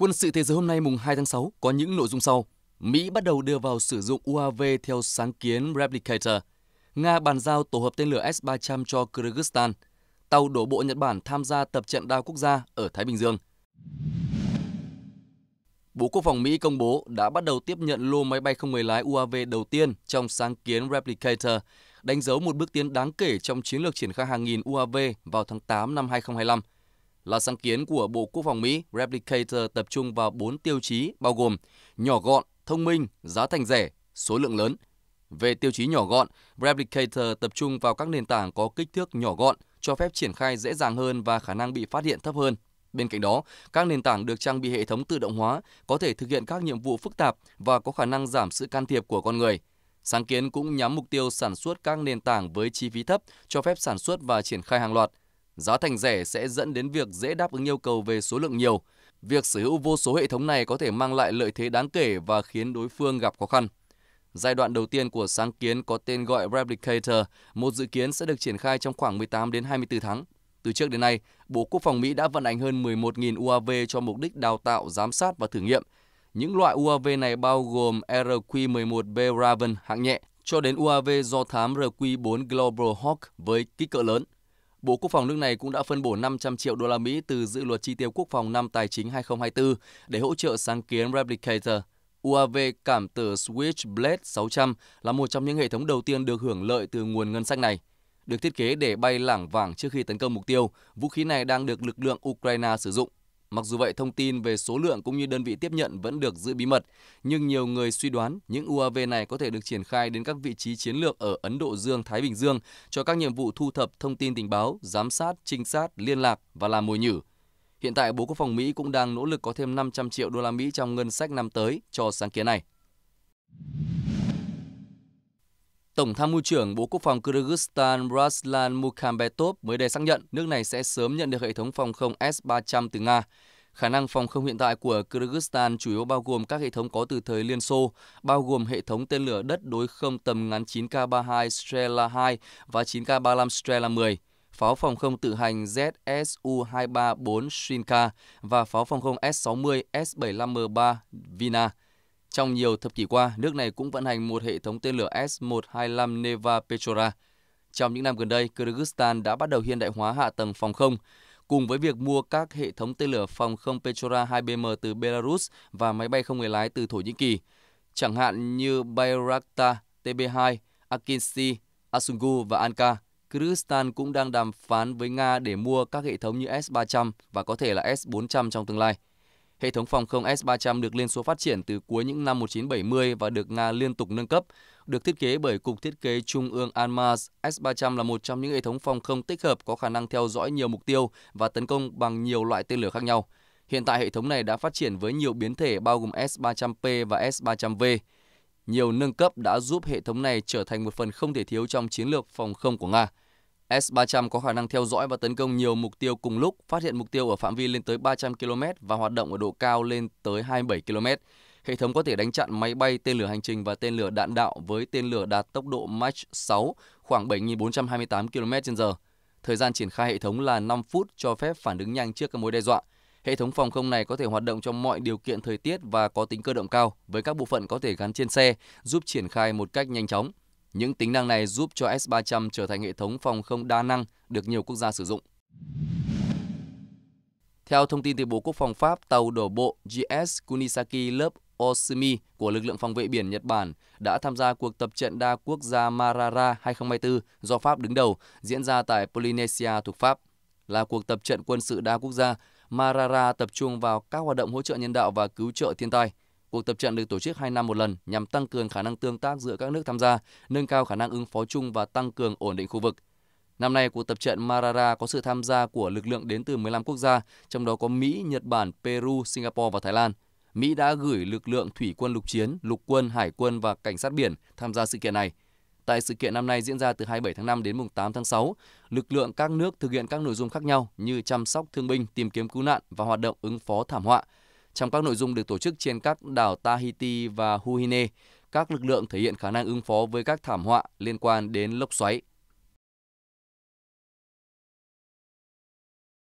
Quân sự thế giới hôm nay mùng 2 tháng 6 có những nội dung sau. Mỹ bắt đầu đưa vào sử dụng UAV theo sáng kiến Replicator. Nga bàn giao tổ hợp tên lửa S-300 cho Kyrgyzstan. Tàu đổ bộ Nhật Bản tham gia tập trận đa quốc gia ở Thái Bình Dương. Bộ Quốc phòng Mỹ công bố đã bắt đầu tiếp nhận lô máy bay không người lái UAV đầu tiên trong sáng kiến Replicator, đánh dấu một bước tiến đáng kể trong chiến lược triển khai hàng nghìn UAV vào tháng 8 năm 2025 là sáng kiến của Bộ Quốc phòng Mỹ, Replicator tập trung vào 4 tiêu chí bao gồm nhỏ gọn, thông minh, giá thành rẻ, số lượng lớn. Về tiêu chí nhỏ gọn, Replicator tập trung vào các nền tảng có kích thước nhỏ gọn, cho phép triển khai dễ dàng hơn và khả năng bị phát hiện thấp hơn. Bên cạnh đó, các nền tảng được trang bị hệ thống tự động hóa có thể thực hiện các nhiệm vụ phức tạp và có khả năng giảm sự can thiệp của con người. Sáng kiến cũng nhắm mục tiêu sản xuất các nền tảng với chi phí thấp, cho phép sản xuất và triển khai hàng loạt, Giá thành rẻ sẽ dẫn đến việc dễ đáp ứng yêu cầu về số lượng nhiều. Việc sở hữu vô số hệ thống này có thể mang lại lợi thế đáng kể và khiến đối phương gặp khó khăn. Giai đoạn đầu tiên của sáng kiến có tên gọi Replicator, một dự kiến sẽ được triển khai trong khoảng 18 đến 24 tháng. Từ trước đến nay, Bộ Quốc phòng Mỹ đã vận hành hơn 11.000 UAV cho mục đích đào tạo, giám sát và thử nghiệm. Những loại UAV này bao gồm RQ-11B Raven hạng nhẹ cho đến UAV do thám RQ-4 Global Hawk với kích cỡ lớn – Bộ Quốc phòng nước này cũng đã phân bổ 500 triệu đô la Mỹ từ dự luật chi tiêu quốc phòng năm tài chính 2024 để hỗ trợ sáng kiến Replicator. UAV cảm tử Switchblade 600 là một trong những hệ thống đầu tiên được hưởng lợi từ nguồn ngân sách này. Được thiết kế để bay lảng vảng trước khi tấn công mục tiêu, vũ khí này đang được lực lượng Ukraine sử dụng. Mặc dù vậy, thông tin về số lượng cũng như đơn vị tiếp nhận vẫn được giữ bí mật, nhưng nhiều người suy đoán những UAV này có thể được triển khai đến các vị trí chiến lược ở Ấn Độ Dương, Thái Bình Dương cho các nhiệm vụ thu thập thông tin tình báo, giám sát, trinh sát, liên lạc và làm mồi nhử. Hiện tại, Bộ Quốc phòng Mỹ cũng đang nỗ lực có thêm 500 triệu đô la Mỹ trong ngân sách năm tới cho sáng kiến này. Tổng tham mưu trưởng Bộ Quốc phòng Kyrgyzstan Raslan Mukhambetov mới đây xác nhận nước này sẽ sớm nhận được hệ thống phòng không S-300 từ Nga. Khả năng phòng không hiện tại của Kyrgyzstan chủ yếu bao gồm các hệ thống có từ thời Liên Xô, bao gồm hệ thống tên lửa đất đối không tầm ngắn 9K32 Strela 2 và 9K35 Strela 10 pháo phòng không tự hành ZSU-234 Shinka và pháo phòng không S-60 S-75M3 Vina. Trong nhiều thập kỷ qua, nước này cũng vận hành một hệ thống tên lửa S-125 Neva Petrora. Trong những năm gần đây, Kyrgyzstan đã bắt đầu hiện đại hóa hạ tầng phòng không, cùng với việc mua các hệ thống tên lửa phòng không Petrora 2BM từ Belarus và máy bay không người lái từ Thổ Nhĩ Kỳ, chẳng hạn như Bayraktar, TB2, Akinsi, Asungu và Anka. Kyrgyzstan cũng đang đàm phán với Nga để mua các hệ thống như S-300 và có thể là S-400 trong tương lai. Hệ thống phòng không S-300 được Liên Xô phát triển từ cuối những năm 1970 và được Nga liên tục nâng cấp. Được thiết kế bởi Cục Thiết kế Trung ương Almaz, S-300 là một trong những hệ thống phòng không tích hợp có khả năng theo dõi nhiều mục tiêu và tấn công bằng nhiều loại tên lửa khác nhau. Hiện tại hệ thống này đã phát triển với nhiều biến thể bao gồm S-300P và S-300V. Nhiều nâng cấp đã giúp hệ thống này trở thành một phần không thể thiếu trong chiến lược phòng không của Nga. S-300 có khả năng theo dõi và tấn công nhiều mục tiêu cùng lúc, phát hiện mục tiêu ở phạm vi lên tới 300 km và hoạt động ở độ cao lên tới 27 km. Hệ thống có thể đánh chặn máy bay, tên lửa hành trình và tên lửa đạn đạo với tên lửa đạt tốc độ Mach 6 khoảng 7.428 km/h. Thời gian triển khai hệ thống là 5 phút cho phép phản ứng nhanh trước các mối đe dọa. Hệ thống phòng không này có thể hoạt động trong mọi điều kiện thời tiết và có tính cơ động cao với các bộ phận có thể gắn trên xe, giúp triển khai một cách nhanh chóng. Những tính năng này giúp cho S-300 trở thành hệ thống phòng không đa năng được nhiều quốc gia sử dụng. Theo thông tin từ Bộ Quốc phòng Pháp, tàu đổ bộ GS Kunisaki lớp Osumi của lực lượng phòng vệ biển Nhật Bản đã tham gia cuộc tập trận đa quốc gia Marara 2024 do Pháp đứng đầu diễn ra tại Polynesia thuộc Pháp. Là cuộc tập trận quân sự đa quốc gia, Marara tập trung vào các hoạt động hỗ trợ nhân đạo và cứu trợ thiên tai – Cuộc tập trận được tổ chức 2 năm một lần nhằm tăng cường khả năng tương tác giữa các nước tham gia, nâng cao khả năng ứng phó chung và tăng cường ổn định khu vực. Năm nay, cuộc tập trận Marara có sự tham gia của lực lượng đến từ 15 quốc gia, trong đó có Mỹ, Nhật Bản, Peru, Singapore và Thái Lan. Mỹ đã gửi lực lượng thủy quân lục chiến, lục quân, hải quân và cảnh sát biển tham gia sự kiện này. Tại sự kiện năm nay diễn ra từ 27 tháng 5 đến mùng 8 tháng 6, lực lượng các nước thực hiện các nội dung khác nhau như chăm sóc thương binh, tìm kiếm cứu nạn và hoạt động ứng phó thảm họa, trong các nội dung được tổ chức trên các đảo Tahiti và Huhine, các lực lượng thể hiện khả năng ứng phó với các thảm họa liên quan đến lốc xoáy,